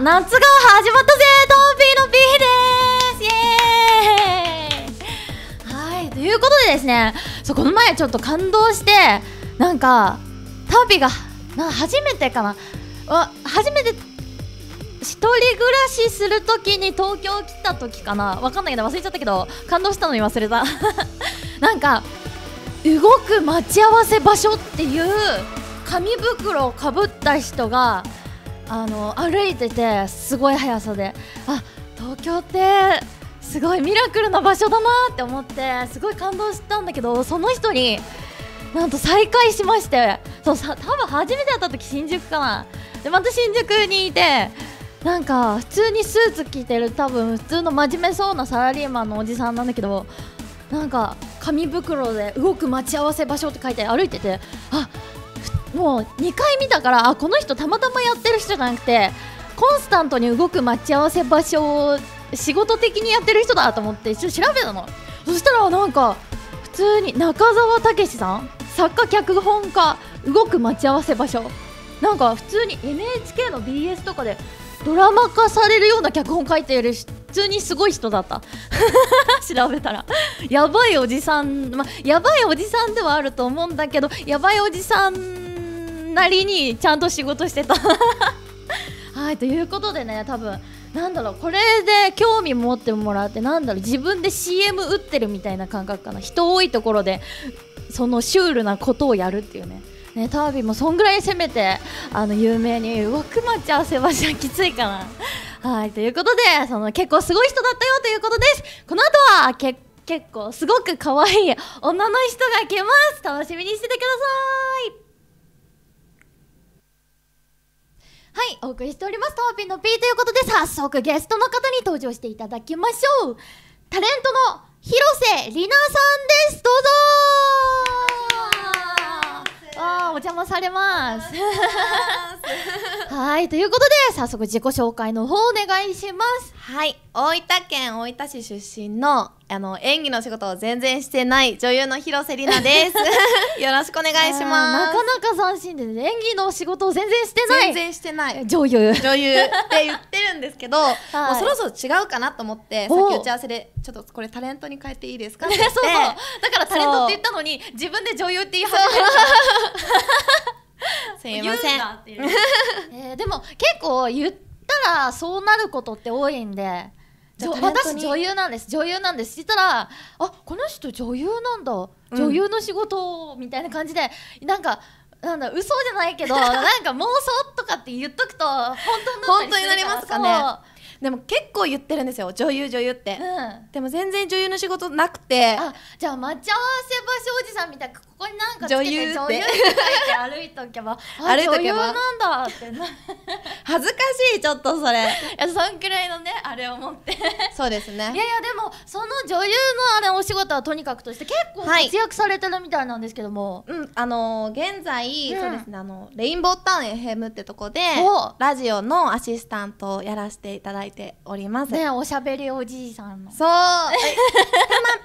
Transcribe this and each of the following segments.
夏が始まったぜトンピーのピーですイエーイはいということでですねそうこの前ちょっと感動してなんかタンピーがな初めてかな初めて一人暮らしするときに東京来たときかなわかんないけど忘れちゃったけど感動したのに忘れた なんか動く待ち合わせ場所っていう紙袋をかぶった人があの歩いててすごい速さであ東京ってすごいミラクルな場所だなって思ってすごい感動したんだけどその人になんと再会しましてそうさ多分初めて会った時新宿かなでまた新宿にいてなんか普通にスーツ着てる多分普通の真面目そうなサラリーマンのおじさんなんだけどなんか紙袋で動く待ち合わせ場所って書いて歩いててあもう2回見たからあこの人たまたまやってる人じゃなくてコンスタントに動く待ち合わせ場所を仕事的にやってる人だと思って一応調べたのそしたらなんか普通に中澤武さん作家脚本家動く待ち合わせ場所なんか普通に NHK の BS とかでドラマ化されるような脚本書いている普通にすごい人だった 調べたらやばいおじさん、ま、やばいおじさんではあると思うんだけどやばいおじさんなりにちゃんと仕事してた はいということでね多分なんだろうこれで興味持ってもらってなんだろう自分で CM 打ってるみたいな感覚かな人多いところでそのシュールなことをやるっていうねね、タービンもそんぐらい攻めてあの有名に動くまち合わせましゃきついかな。はいということでその結構すごい人だったよということですこの後はけ結構すごく可愛い女の人が来ます楽しみにしててくださいはいお送りしておりますトーピンの P ということで早速ゲストの方に登場していただきましょうタレントの広瀬里奈さんですどうぞあお邪魔されます はいということで早速自己紹介の方お願いしますはい大分県大分市出身のあの演技の仕事を全然してない女優の広瀬里奈です よろしくお願いしますなかなか斬新で、ね、演技の仕事を全然してない全然してない女優女優って言ってるんですけど、はい、もうそろそろ違うかなと思ってさっき打ち合わせでちょっとこれタレントに変えていいですかってそうだからタレントって言ったのに自分で女優って言い始めたすいません。えー、でも結構言ったらそうなることって多いんで。私女優なんです女優なんですしたらあこの人女優なんだ女優の仕事みたいな感じで、なんかなんだ嘘じゃないけど なんか妄想とかって言っとくと本当になりますかねでも結構言ってるんですよ女優女優って、うん、でも全然女優の仕事なくてあじゃあ待ち合わせ場所おじさんみたいなこになんか女優って書いて歩いとけば 歩いとけばなんだって 恥ずかしいちょっとそれいやそんくらいのねあれを持ってそうですねいやいやでもその女優のあれお仕事はとにかくとして結構活躍されてるみたいなんですけども、はい、うんあの現在、うん、そうですねあのレインボータウン FM ってとこでラジオのアシスタントをやらせていただいておりますねおしゃべりおじいさんのそうたま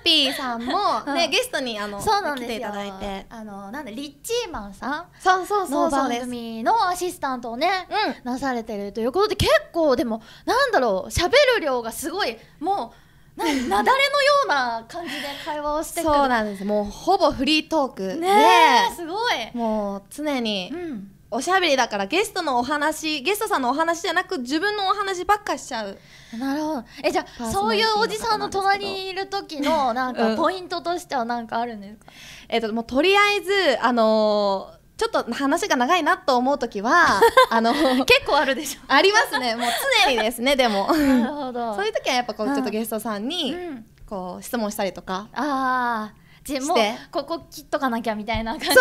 ぴーさんもね、ゲストにあの来ていただいててあのなんだリッチーマンさんそそううの番組のアシスタントをね、うん、なされてるということで結構でもなんだろう喋る量がすごいもう。な なだれのような感じで会話をしてくるそうなんですもうほぼフリートークねすごいもう常に、うんおしゃべりだからゲストのお話ゲストさんのお話じゃなく自分のお話ばっかしちゃうなるほどえじゃあそういうおじさんの隣にいる時のなんかポイントとしては何かあるんですか、うん、えっともうとりあえずあのーちょっと話が長いなと思う時は あの結構あるでしょありますねもう常にですね でもなるほどそういう時はやっぱこうちょっとゲストさんにこう質問したりとか、うん、ああじもうここ切っとかなきゃみたいな感じそう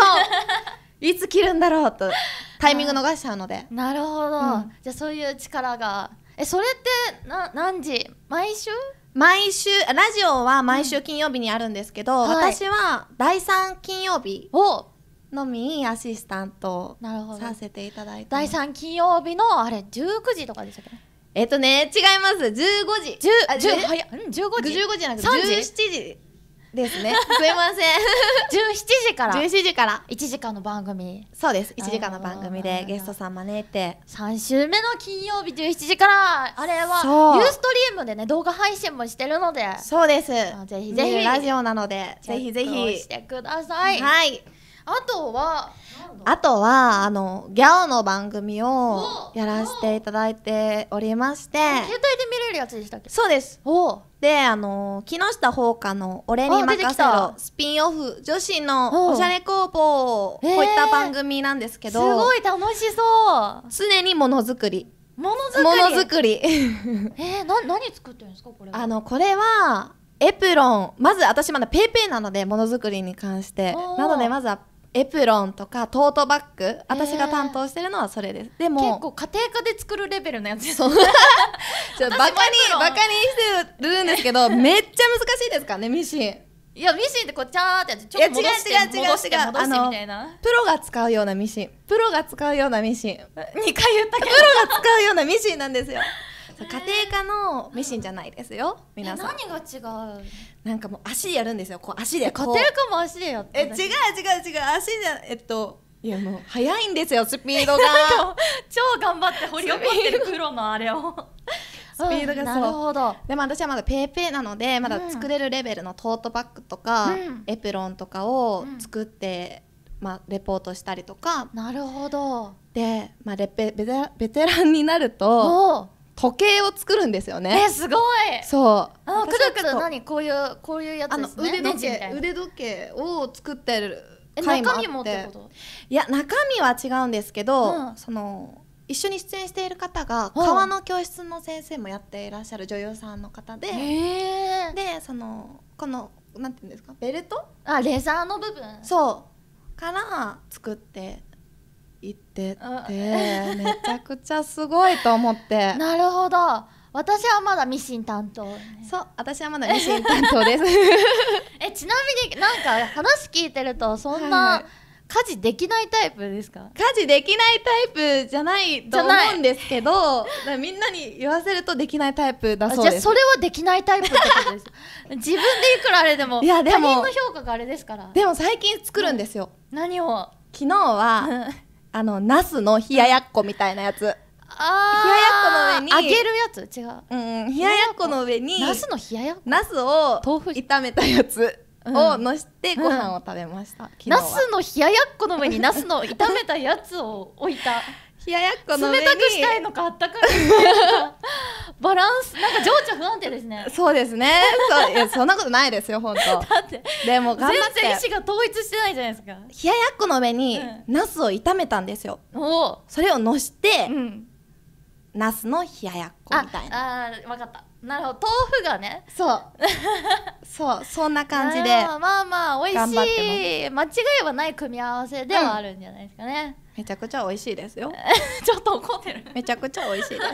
いつ切るんだろうと タイミング逃しちゃうのでなるほど、うん、じゃあそういう力がえそれってな何時毎週毎週ラジオは毎週金曜日にあるんですけど、うんはい、私は第3金曜日をのみアシスタントさせていただいて第3金曜日のあれ19時とかでしたっけえっとね違います15時10あ、10 15時15時じゃなくて17時ですね。すいません。十七時から。十七時から。一時間の番組。そうです。一時間の番組でゲストさん招いて。三週目の金曜日十七時から、あれはユーストリームでね動画配信もしてるので。そうです。ぜひぜひラジオなのでぜひぜひしてください。はい。あとは。あとはあのギャオの番組をやらせていただいておりまして携帯で見れるやつでしたっけそうですおであの木下ほうの「俺に任せろ」スピンオフ女子のおしゃれ工房こういった番組なんですけど、すごい楽しそう常にものづくりものづくり えー、な何作ってるんですかこれあのこれはエプロンまず私まだペイペイなのでものづくりに関してなのでまずはエプロンとかトートバッグ私が担当してるのはそれです、でも結構家庭科で作るレベルのやつそう バカにバカにしてるんですけど めっちゃ難しいですからねミシンいやミシンってこうチャーってやってちょっと戻して違う違う違う戻して戻してみたいなプロが使うようなミシンプロが使うようなミシン2 回言ったけどプロが使うようなミシンなんですよ家庭科のミシンじゃないですよ皆さん何が違うなんかもう足でやるんですよこう足で家庭科も足でやってえ違う違う違う足じゃえっといやもう早いんですよスピードが 超頑張って掘り起こってるプロのあれを スピードがそう、うん、なるほどでも私はまだペーペーなのでまだ作れるレベルのトートバッグとか、うん、エプロンとかを作って、うん、まあ、レポートしたりとかなるほどで、まあ、レペベテランになると歩型を作るんですよね。えすごい。そう。あくるくる何こういうこういうやつですね。腕時計腕時計を作ってる回もあって。中身もってこと？いや中身は違うんですけど、うん、その。一緒に出演している方が川の教室の先生もやっていらっしゃる女優さんの方で、でそのこのなんていうんですかベルトあレザーの部分そうから作って行っててめちゃくちゃすごいと思って なるほど私はまだミシン担当、ね、そう私はまだミシン担当です えちなみになんか話聞いてるとそんな、家事できないタイプですか家事できないタイプじゃないと思うんですけどみんなに言わせるとできないタイプだそうですじゃあそれはできないタイプってことです 自分でいくらあれでもいやでも他人の評価があれですからでも最近作るんですよ、うん、何を昨日は、あのナスの冷ややっこみたいなやつあ冷ややっこの上に揚げるやつ違ううん冷ややっこの上にナスの冷ややっこナスを豆腐炒めたやつをのしてご飯を食べました、ナスの冷ややっこの上にナスの炒めたやつを置いた冷ややっこの冷たくしたいのかあったかいバランスなんか情緒不安定ですねそうですねそういやそんなことないですよ本当だってでも頑張って全然意思が統一してないじゃないですか冷ややっこの上に、うん、ナスを炒めたんですよおそれをのして、うん、ナスの冷ややっこみたいなああ分かったなるほど豆腐がねそう そうそんな感じでまあまあ美味しい間違いはない組み合わせではあるんじゃないですかね、うんめちゃくちゃ美味しいですよ ちょっと怒ってるめちゃくちゃ美味しいです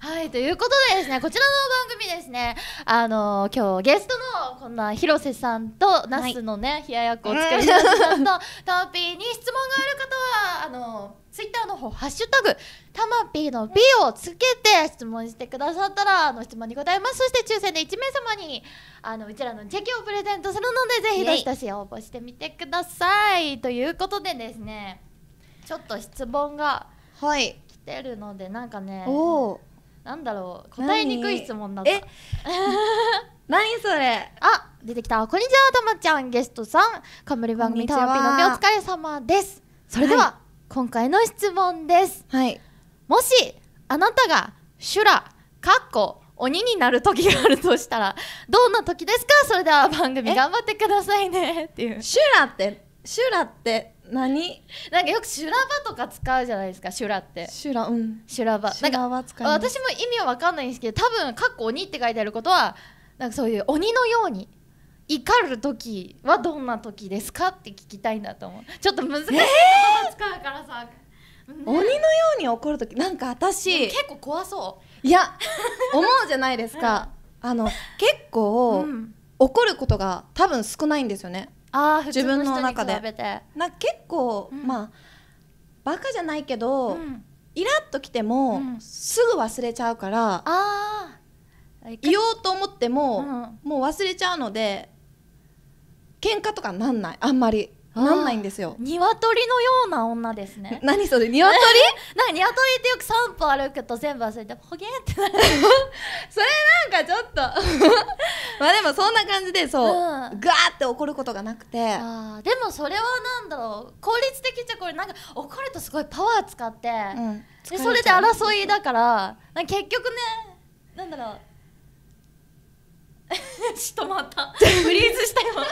はいということでですねこちらの番組ですねあのー、今日ゲストのこんな広瀬さんとナスのね、はい、冷ややっこを作るナスさんと タマピーに質問がある方はあのーツイッターの方、ハッシュタグ、たまぴーの B をつけて質問してくださったら、あの質問に答えます。そして抽選で1名様に、あの、うちらのチェキをプレゼントするので、ぜひどしどし応募してみてください。ということでですね、ちょっと質問がはい来てるのでなんかねおなんだろう答えにくい質問だったえ 何それあ出てきたこんにちはたまちゃんゲストさん冠番組たまピのみお疲れ様ですそれでは、はい、今回の質問ですはいもしあなたが修羅かっこ鬼になる時があるとしたらどんな時ですかそれでは番組頑張ってくださいねっていう修羅って修羅って何なんかよく修羅場とか使うじゃないですか修羅って修羅うん修羅場修羅場使い私も意味は分かんないんですけど多分「かっこ鬼」って書いてあることはなんかそういう鬼のように怒る時はどんな時ですかって聞きたいんだと思うちょっと難しい言葉使うからさ、えー鬼のように怒る時なんか私結構怖そういや思うじゃないですか、あの結構、うん、怒ることが多分少ないんですよねあ自分の中でな結構、うん、まあバカじゃないけど、うん、イラッときても、うん、すぐ忘れちゃうから言おうと思っても、もう忘れちゃうので喧嘩とかなんないあんまりなんないんですよ鶏のような女ですね 何それ鶏 なんか鶏ってよく散歩歩くと全部忘れてほげってなる それなんかちょっとまあでもそんな感じでそう、うん、ガーって怒ることがなくてあでもそれはなんだろう効率的じゃこれなんか怒るとすごいパワー使って、うん、でそれで争いだから結局ねなんだろうちょっと待ったフリーズしたよなんか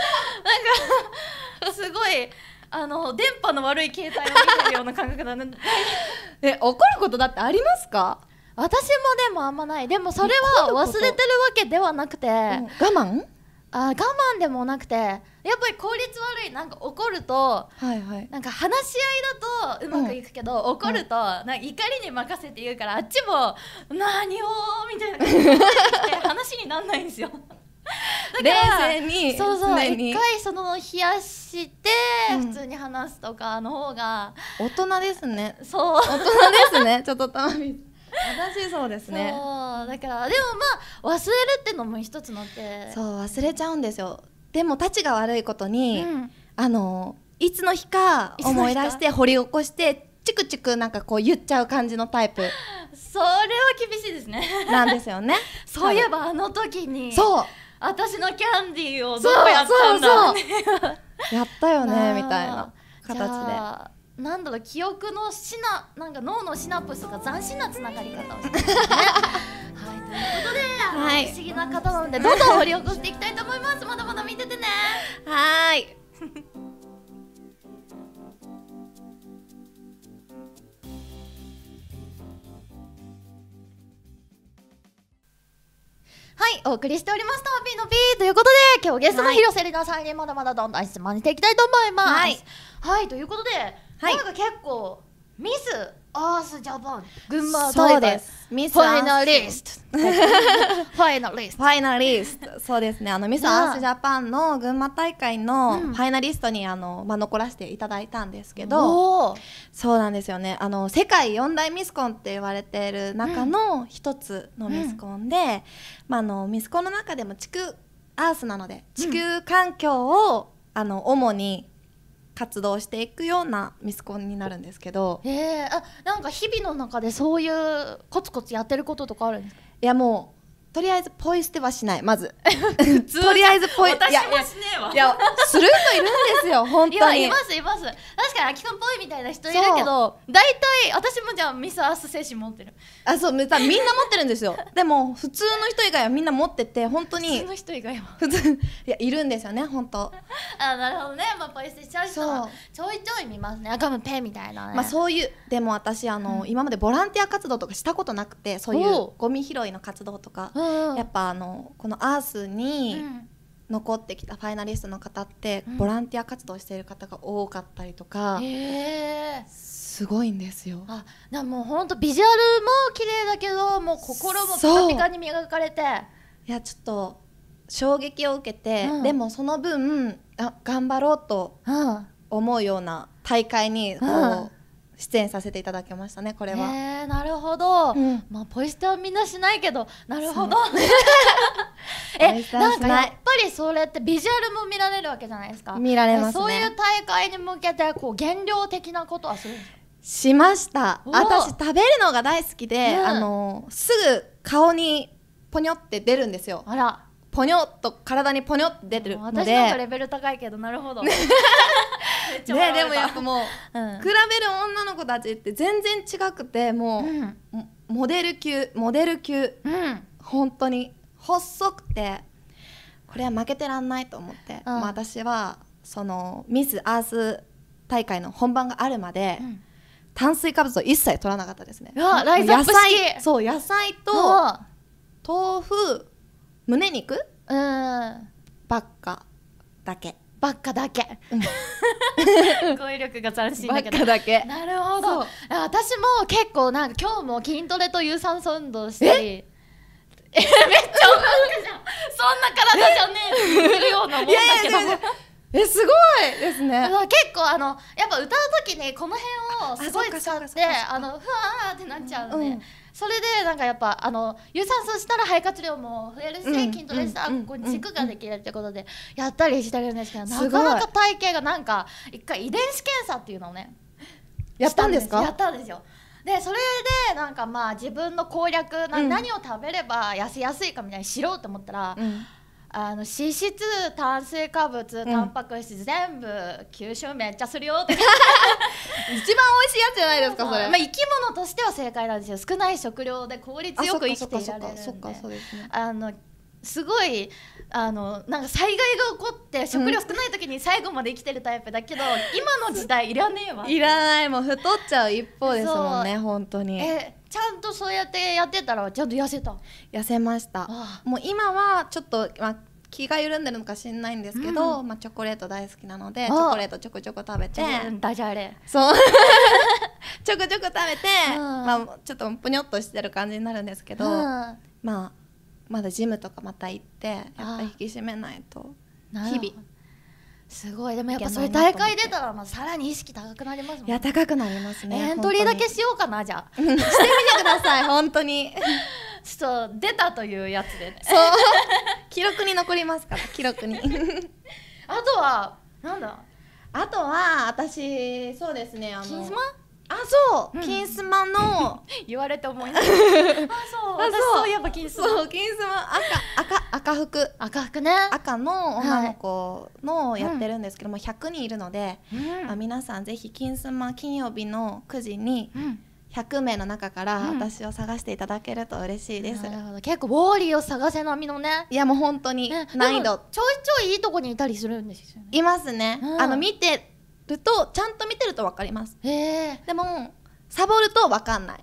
すごいあの電波の悪い携帯を見てるような感覚だね え怒ることだってありますか私もでもあんまないでもそれは忘れてるわけではなくて、うん、我慢あ我慢でもなくてやっぱり効率悪いなんか怒ると、はいはい、なんか話し合いだとうまくいくけど、うん、怒ると、なんか怒りに任せて言うからあっちも「何を」みたいな感じで話になんないんですよ。冷静にそうそう一回その冷やして普通に話すとかの方が、うん、大人ですねそう大人ですねちょっとたまに正しいそうですねそうだからでもまあ忘れるってのも一つの手そう忘れちゃうんですよでもたちが悪いことに、うん、あのいつの日か思い出して掘り起こしてチクチクなんかこう言っちゃう感じのタイプ それは厳しいですねなんですよね そういえばあの時にそう私のキャンディーをどうやったんだやったよねみたいな形で。なんだろう記憶のシナなんか脳のシナプスが斬新なつながり方をしてね。はいということで、はい、不思議な方なのでどんどん掘り起こしていきたいと思います。まだまだ見ててね。はい。はいお送りしておりますとピのピーということで今日ゲストの広瀬里奈さんにまだまだどんどん質問していきたいと思いますはい、はい、ということで、はい、なんか結構ミスアースジャパン群馬そうですミスファイナリストファイナリストファイナリストそうですねあのミスアースジャパンの群馬大会のファイナリストにあの、まあ、残らせていただいたんですけどそうなんですよねあの世界四大ミスコンって言われている中の一つのミスコンで、うんうん、まあ、あのミスコンの中でも地球アースなので地球環境を、あの主に活動していくようなミスコンになるんですけど、えー、あなんか日々の中でそういうコツコツやってることとかあるんですかいやもうとりあえずポイ捨てはしないまずとりあえずポイ私もしねえわいやする人いるんですよ 本当にいますいます確かに秋キコンポイみたいな人いるけど大体私もじゃあミスアース精神持ってるあそうみんな持ってるんですよ でも普通の人以外はみんな持ってて本当に普通の人以外は普通 いやいるんですよね本当あなるほどねまあポイ捨てしちゃう人はちょいちょい見ますねガムペみたいな、ね、まあそういうでも私あの、うん、今までボランティア活動とかしたことなくてそういうゴミ拾いの活動とか、うんやっぱあのこのアースに残ってきたファイナリストの方ってボランティア活動している方が多かったりとか、うん、すごいんですよ。あなもう本当ビジュアルも綺麗だけどもう心もピカピカに磨かれて。いやちょっと衝撃を受けて、うん、でもその分あ頑張ろうと思うような大会にこう。出演させていただきましたねこれは、えー、なるほど、うん、まあポイ捨てはみんなしないけどなるほど えなんかやっぱりそれってビジュアルも見られるわけじゃないですか見られます、ね、そういう大会に向けてこう減量的なことはするんですかしました私食べるのが大好きで、うん、あのすぐ顔にポニョって出るんですよあらポニョと体にポニョって出てるので私のレベル高いけどなるほど ねでもやっぱもう、うん、比べる女の子たちって全然違くてもう、うん、モデル級モデル級、うん、本当に細くてこれは負けてらんないと思って、私はそのミス・アース大会の本番があるまで、炭水化物を一切取らなかったですね。野菜そう野菜と豆腐胸肉うんばっかだけばっかだけ、うん 語彙力が斬新だけどだけなるほど私も結構なんか今日も筋トレと有酸素運動してえ めっちゃおばかじゃんそんな体じゃねえっるようなもんだけどえすごいですね結構あのやっぱ歌う時ね、この辺をすごい使ってあのふわーってなっちゃうね。それでなんかやっぱあの有酸素したら肺活量も増えるし、筋トレしたらここに軸ができるってことでやったりしてるんですけどなかなか体型がなんか一回遺伝子検査っていうのをねやったんですかやったんですよでそれでなんかまあ自分の攻略、何を食べれば痩せやすいかみたいに知ろうと思ったら、うんあの脂質炭水化物タンパク質、全部吸収めっちゃするよって 一番美味しいやつじゃないですかそれまあ、生き物としては正解なんですよ少ない食料で効率よく生きていられるんであのすごいあのなんか災害が起こって食料少ない時に最後まで生きてるタイプだけど、うん、今の時代いらねえわいらないもう太っちゃう一方ですもんね本当にえちゃんとそうやってやってたらちゃんと痩せた痩せましたもう今はちょっと、まあ、気が緩んでるのか知んないんですけど、うん、まあ、チョコレート大好きなのでチョコレートちょこちょこ食べてダジャレそう ちょこちょこ食べて、まあ、ちょっとぷにょっとしてる感じになるんですけど、まあまだジムとかまた行ってやっぱ引き締めないと日々すごいでもやっぱそういう大会出たらまあさらに意識高くなりますもん、ね、いや高くなりますねエントリーだけしようかなじゃあしてみてください本当に ちょっと出たというやつでねそう記録に残りますから記録に あとはなんだあとは私そうですねあのスマあそう、金スマの 言われて思い出すあそうあ私そういえば金スマそう金スマ赤赤赤服赤服ね赤の女の子のやってるんですけども、100人いるので、うん、あ皆さんぜひ金スマ金曜日の9時に、うん100名の中から私を探していただけると嬉しいです、うん、結構ウォーリーを探せ並みのねいやもう本当に難易度、ちょいちょいいいとこにいたりするんですよねいますね、うん、あの見てとちゃんと見てると分かりますでもサボると分かんない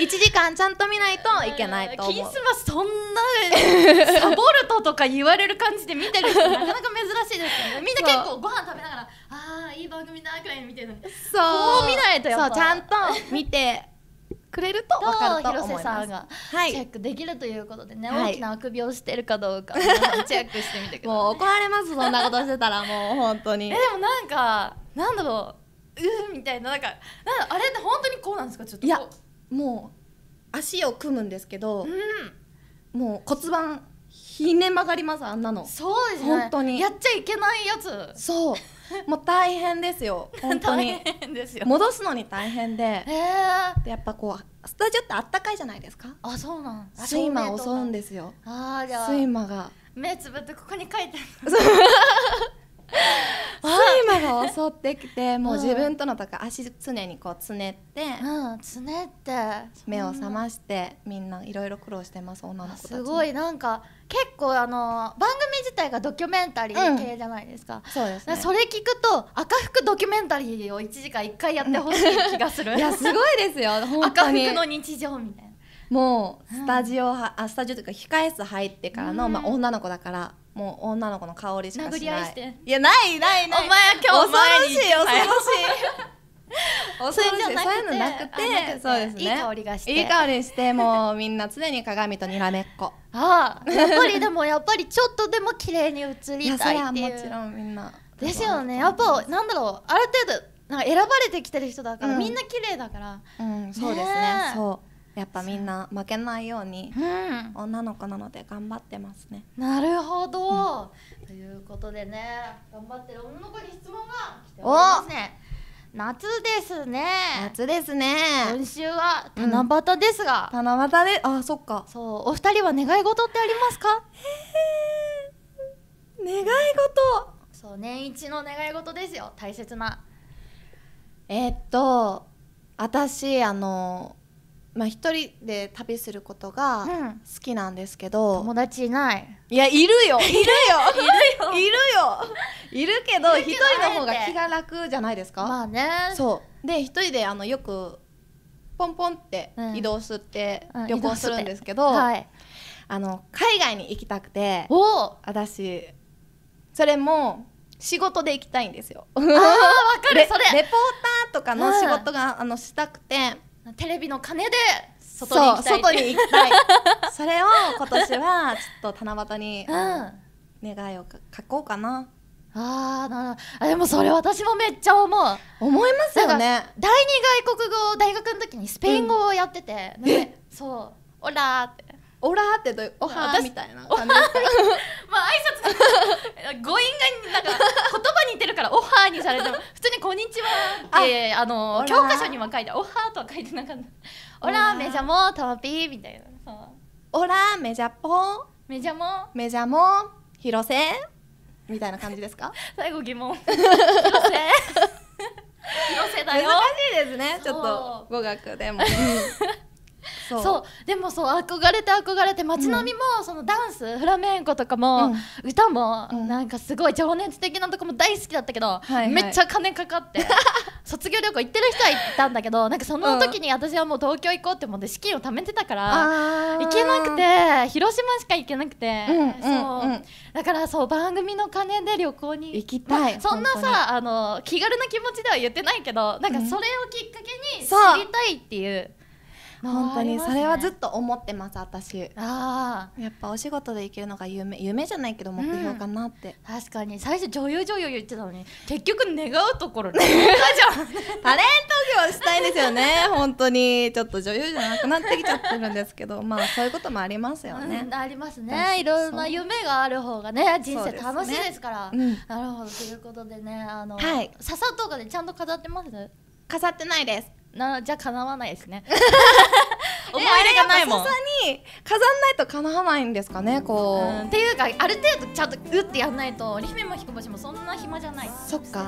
1 時間ちゃんと見ないといけないと思うキスマスそんな サボるととか言われる感じで見てる人なかなか珍しいですよねみんな結構ご飯食べながらああいい番組だくらい見てるのそう見ないとやっぱそうちゃんと見てくれると分かると広瀬さんがチェックできるということでね、はい、大きなあくびをしてるかどうか チェックしてみてくださいもう怒られますそんなことしてたらもう本当にえでもなんかなんだろううみたいななんかなんあれって本当にこうなんですかちょっといやもう足を組むんですけど、うん、もう骨盤ひね曲がりますあんなのそうですね本当にやっちゃいけないやつそう もう大変ですよ本当に戻すのに大変ででやっぱこうスタジオってあったかいじゃないですかあそうなん睡魔を襲うんですよあじゃあ睡魔が目つぶってここに書いてある 睡魔が襲ってきてもう自分との戦い足常にこうつねって、うん、つねって目を覚ましてみんないろいろ苦労してます女の子たちすごいなんか結構あの番組自体がドキュメンタリー系じゃないですか、うん、そうです、ね、それ聞くと赤服ドキュメンタリーを1時間1回やってほしい気がするいやすごいですよ赤服の日常みたいなもうスタジオは、うん、あスタジオというか控え室入ってからの、うん、まあ、女の子だからもう女の子の香りしかしないいやないないないお前今日恐ろしい恐ろしいそれじそういうのなくてそうですねいい香りがしていい香りしてもうみんな常に鏡とにらめっこ ああやっぱりでもやっぱりちょっとでも綺麗に映りたいっていうもちろんみんなですよねやっぱなんだろうある程度なんか選ばれてきてる人だから、うん、みんな綺麗だから、うん、そうですねそうやっぱみんな負けないように、うん、女の子なので頑張ってますねなるほど、うん、ということでね頑張ってる女の子に質問が来ておりますね夏ですね夏ですね今週は七夕ですが、うん、七夕であそっかそうお二人は願い事ってありますかへ願い事そう年一の願い事ですよ大切なえー、っと私あのまあ一人で旅することが好きなんですけど、うん、友達いないいやいるよ いるよいるよいるよ いるけど一人の方が気が楽じゃないですかまあねそうで一人であのよくポンポンって移動すって、旅行するんですけど、はい、あの海外に行きたくてお私それも仕事で行きたいんですよ。あわかるそれレポーターとかの仕事が、うん、あのしたくてテレビの金で外に行きたい外に行きたいそれを今年はちょっと七夕に、願いを書こうかな。あなあでもそれ私もめっちゃ思う思いますよね第二外国語大学の時にスペイン語をやってて、うん、そう「オラ」って「オラ」ってど「オハ」みたいな感じ まあ挨拶語彙 がなんか言葉に似てるから「オハ」にされても普通に「こんにちは」ってあの教科書には書いて「オハ」とは書いてなかった「オラメジャモトロピー」みたいな「オラメジャポメジャモメジャモ広瀬」みたいな感じですか最後疑問広瀬 だよ難しいですねちょっと語学でも そうでもそう憧れて憧れて街並みも、そのダンスフラメンコとかも、歌も、なんかすごい情熱的なとこも大好きだったけど、めっちゃ金かかって 卒業旅行行ってる人は行ったんだけどなんかその時に私はもう東京行こうって思って資金を貯めてたから、行けなくて広島しか行けなくて、そうだからそう番組の金で旅行に行きたい、そんなさあの気軽な気持ちでは言ってないけどなんかそれをきっかけに知りたいっていう。本当にそれはずっと思ってます私あやっぱお仕事でいけるのが夢夢じゃないけど目標かなって、うん、確かに最初女優女優言ってたのに結局願うところ タレント業したいですよね本当にちょっと女優じゃなくなってきちゃってるんですけどまあそういうこともありますよね、うん、ありますねいろんな夢がある方がね人生楽しいですから、ねうん、なるほどということでねあの、はい、笹動画でちゃんと飾ってます飾ってないですなじゃかなわないですね 思い入れがないもん。さすに飾んないとかなわないんですかね、こう。うっていうかある程度ちゃんとうってやんないと織姫も彦星もそんな暇じゃない。そっか。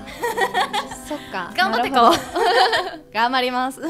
そっか。頑張ってこう。頑張ります。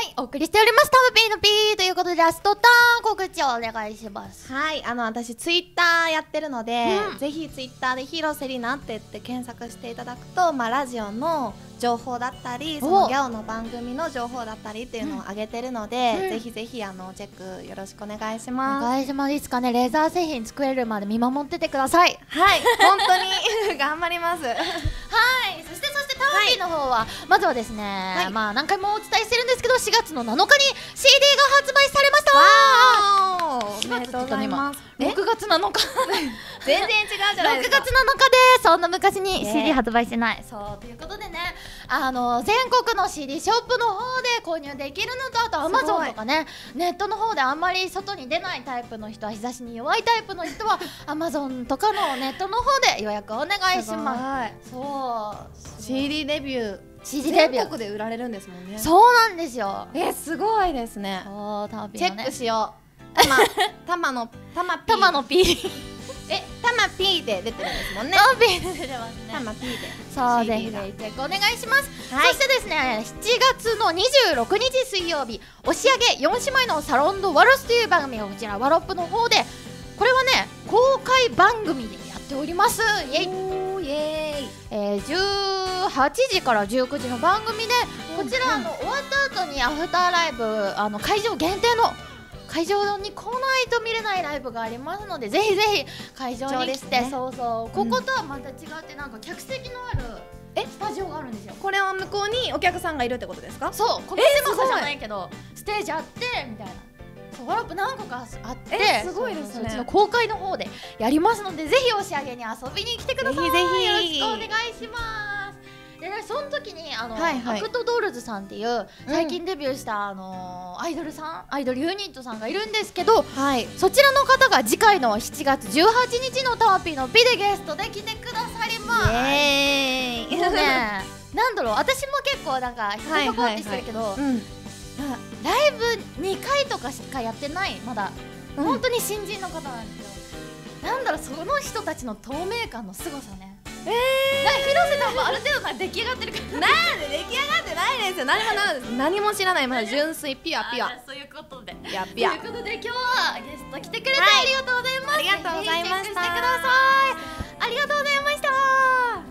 はいお送りしておりますタムピーのピーということでラストターン告知をお願いしますはいあの私ツイッターやってるので、うん、ぜひツイッターで「広瀬里奈」って言って検索していただくと、まあ、ラジオの「情報だったりそのギャオの番組の情報だったりっていうのを上げてるので、うん、ぜひぜひあのチェックよろしくお願いしますお願いしますいつかねレーザー製品作れるまで見守っててくださいはい本当に 頑張りますはいそしてそしてタワーティーの方は、はい、まずはですね、はい、まあ何回もお伝えしてるんですけど4月の7日に CD が発売されましたわおめでとうございます。六月七日。全然違うじゃないですか。六月七日でそんな昔に CD 発売してない。そうということでね、あの全国の CD ショップの方で購入できるのとあとアマゾンとかね、ネットの方であんまり外に出ないタイプの人は日差しに弱いタイプの人はアマゾンとかのネットの方で予約お願いします。そう。CD レビュー。CD レビュー全国で売られるんですもんねそうなんですよえすごいですねチェックしようたま、たまの、たまたまのピーえ、たまーで出てるんですもんね。あ、P で出てますね。たま P で。そうぜひぜひチェックお願いします、はいそしてですね7月の26日水曜日押上げ4姉妹のサロンドワロスという番組がこちらワロップの方でこれはね公開番組でやっておりますイエイイエーイえー、18時から19時の番組でこちら、あの終わった後にアフターライブあの会場限定の会場に来ないと見れないライブがありますのでぜひぜひ会場に来て、ね、そうそうこことはまた違ってなんか客席のある、えスタジオがあるんですよこれは向こうにお客さんがいるってことですかそうこの狭さじゃないけど、えステージあってみたいなそうワープ何個かあってすごいですね公開の方でやりますのでぜひ押上げに遊びに来てくださいぜひぜひよろしくお願いしますでねその時にあの、はいはい、アクトドールズさんっていう最近デビューした、あのアイドルさんアイドルユニットさんがいるんですけど、はい、そちらの方が次回の7月18日のタワピーの「美」でゲストで来てくださりますイエーイもうねなんだろう私も結構なんか人っ込こうってしてるけど、はいはいはいうんライブ2回とかしかやってないまだ、うん、本当に新人の方なんですよなんだろうその人たちの透明感の凄さねえー、なん広瀬さんもある程度さ出来上がってるからなんで出来上がってないですよ何もな何も知らないまだ純粋ピュアピュアそういうことでいアピュアということで今日はゲスト来てくれてありがとうございます、ありがとうございましたありがとうございました